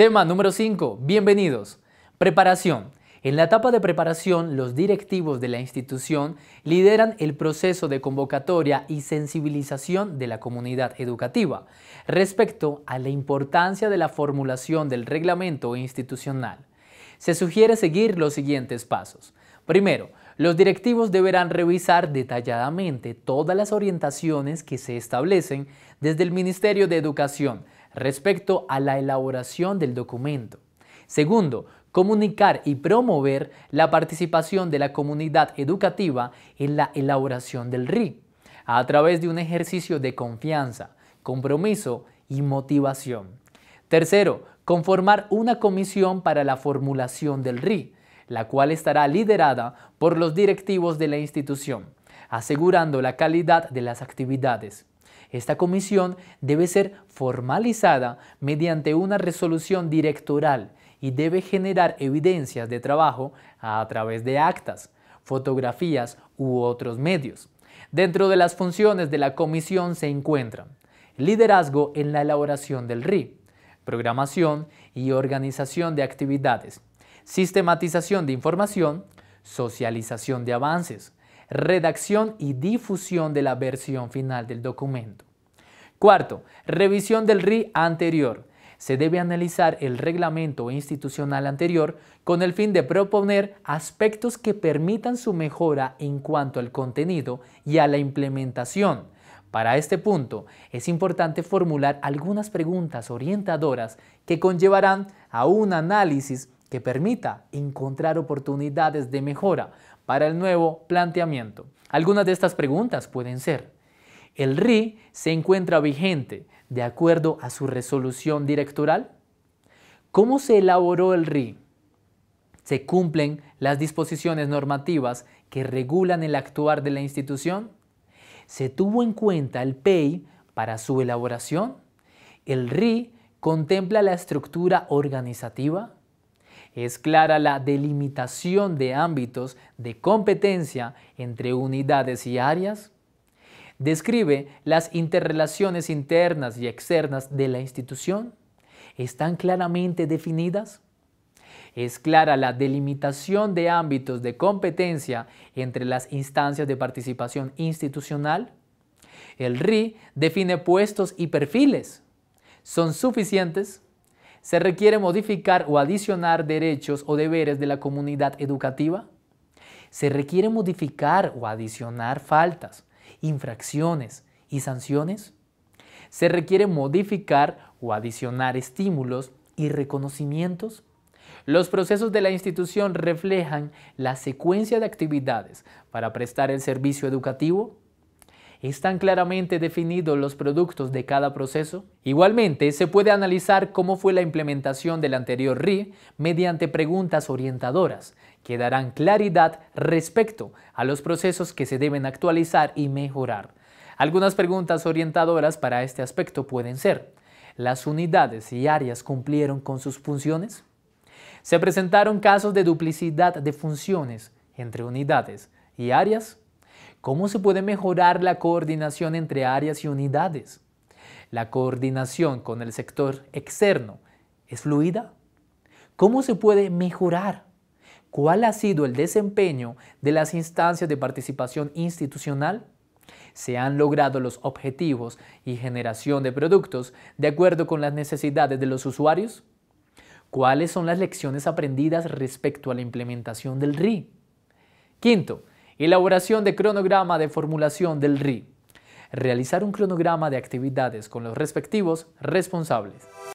Tema número 5. Bienvenidos. Preparación. En la etapa de preparación, los directivos de la institución lideran el proceso de convocatoria y sensibilización de la comunidad educativa respecto a la importancia de la formulación del reglamento institucional. Se sugiere seguir los siguientes pasos. Primero, los directivos deberán revisar detalladamente todas las orientaciones que se establecen desde el Ministerio de Educación respecto a la elaboración del documento. Segundo, comunicar y promover la participación de la comunidad educativa en la elaboración del RI a través de un ejercicio de confianza, compromiso y motivación. Tercero, conformar una comisión para la formulación del RI la cual estará liderada por los directivos de la institución, asegurando la calidad de las actividades. Esta comisión debe ser formalizada mediante una resolución directoral y debe generar evidencias de trabajo a través de actas, fotografías u otros medios. Dentro de las funciones de la comisión se encuentran liderazgo en la elaboración del RI, programación y organización de actividades, sistematización de información, socialización de avances, redacción y difusión de la versión final del documento. Cuarto, revisión del RI anterior. Se debe analizar el reglamento institucional anterior con el fin de proponer aspectos que permitan su mejora en cuanto al contenido y a la implementación. Para este punto, es importante formular algunas preguntas orientadoras que conllevarán a un análisis que permita encontrar oportunidades de mejora para el nuevo planteamiento. Algunas de estas preguntas pueden ser, ¿el RI se encuentra vigente de acuerdo a su resolución directoral? ¿Cómo se elaboró el RI? ¿Se cumplen las disposiciones normativas que regulan el actuar de la institución? ¿Se tuvo en cuenta el PEI para su elaboración? ¿El RI contempla la estructura organizativa? Es clara la delimitación de ámbitos de competencia entre unidades y áreas. Describe las interrelaciones internas y externas de la institución. ¿Están claramente definidas? Es clara la delimitación de ámbitos de competencia entre las instancias de participación institucional. El RI define puestos y perfiles. ¿Son suficientes? ¿Se requiere modificar o adicionar derechos o deberes de la comunidad educativa? Se requiere modificar o adicionar faltas, infracciones y sanciones. Se requiere modificar o adicionar estímulos y reconocimientos. Los procesos de la institución reflejan la secuencia de actividades para prestar el servicio educativo ¿Están claramente definidos los productos de cada proceso? Igualmente, se puede analizar cómo fue la implementación del anterior RI mediante preguntas orientadoras, que darán claridad respecto a los procesos que se deben actualizar y mejorar. Algunas preguntas orientadoras para este aspecto pueden ser, ¿las unidades y áreas cumplieron con sus funciones? ¿Se presentaron casos de duplicidad de funciones entre unidades y áreas? ¿Cómo se puede mejorar la coordinación entre áreas y unidades? ¿La coordinación con el sector externo es fluida? ¿Cómo se puede mejorar? ¿Cuál ha sido el desempeño de las instancias de participación institucional? ¿Se han logrado los objetivos y generación de productos de acuerdo con las necesidades de los usuarios? ¿Cuáles son las lecciones aprendidas respecto a la implementación del RI? Quinto, Elaboración de cronograma de formulación del RI. Realizar un cronograma de actividades con los respectivos responsables.